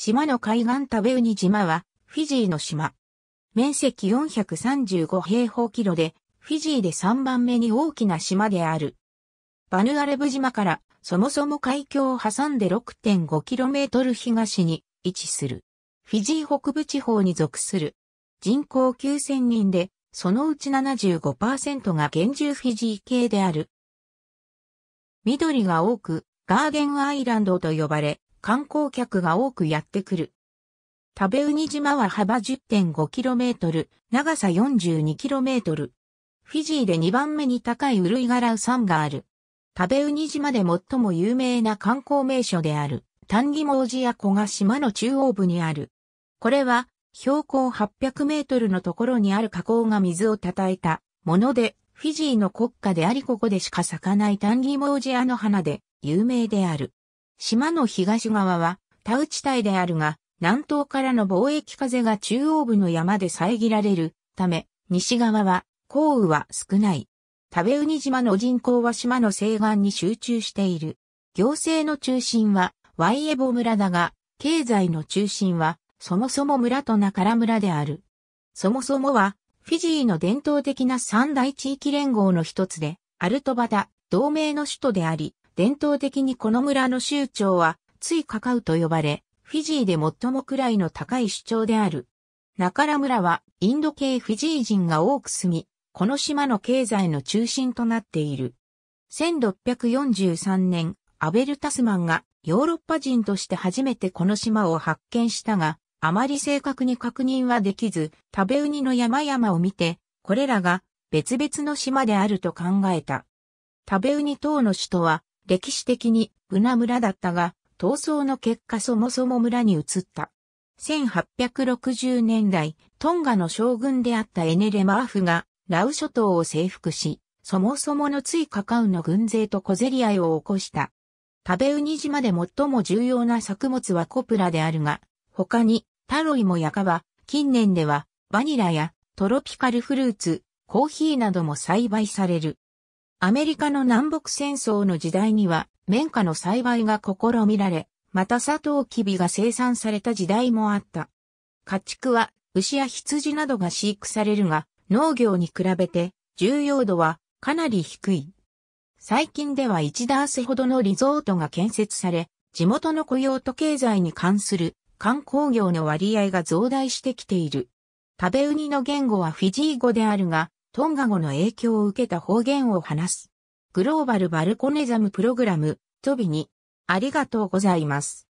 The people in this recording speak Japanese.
島の海岸タベウニ島は、フィジーの島。面積435平方キロで、フィジーで3番目に大きな島である。バヌアレブ島からそもそも海峡を挟んで 6.5km 東に位置する。フィジー北部地方に属する。人口9000人で、そのうち75%が現住フィジー系である。緑が多く、ガーデンアイランドと呼ばれ、観光客が多くやってくる。食べ海島は幅 10.5km、長さ 42km。フィジーで2番目に高いウルイガラウ山がある。食べ海島で最も有名な観光名所である、タンギモージア湖が島の中央部にある。これは、標高800メートルのところにある河口が水を叩いたもので、フィジーの国家でありここでしか咲かないタンギモージアの花で有名である。島の東側は田地帯であるが、南東からの貿易風が中央部の山で遮られるため、西側は降雨は少ない。食部海島の人口は島の西岸に集中している。行政の中心はワイエボ村だが、経済の中心はそもそも村と中良村である。そもそもはフィジーの伝統的な三大地域連合の一つで、アルトバタ、同盟の首都であり、伝統的にこの村の州長は、ついカカウと呼ばれ、フィジーで最も位の高い首長である。ナカラ村は、インド系フィジー人が多く住み、この島の経済の中心となっている。1643年、アベル・タスマンがヨーロッパ人として初めてこの島を発見したが、あまり正確に確認はできず、食べウニの山々を見て、これらが別々の島であると考えた。食べウニ島の首都は歴史的にブナ村だったが、闘争の結果そもそも村に移った。1860年代、トンガの将軍であったエネレ・マーフが、ラウ諸島を征服し、そもそものついカカウの軍勢と小競り合いを起こした。タベウニ島で最も重要な作物はコプラであるが、他にタロイもヤカバ、近年ではバニラやトロピカルフルーツ、コーヒーなども栽培される。アメリカの南北戦争の時代には、綿花の栽培が試みられ、またサトウキビが生産された時代もあった。家畜は牛や羊などが飼育されるが、農業に比べて重要度はかなり低い。最近では1ダースほどのリゾートが建設され、地元の雇用と経済に関する観光業の割合が増大してきている。食べウニの言語はフィジー語であるが、トンガ語の影響を受けた方言を話す。グローバルバルコネザムプログラム、トビに、ありがとうございます。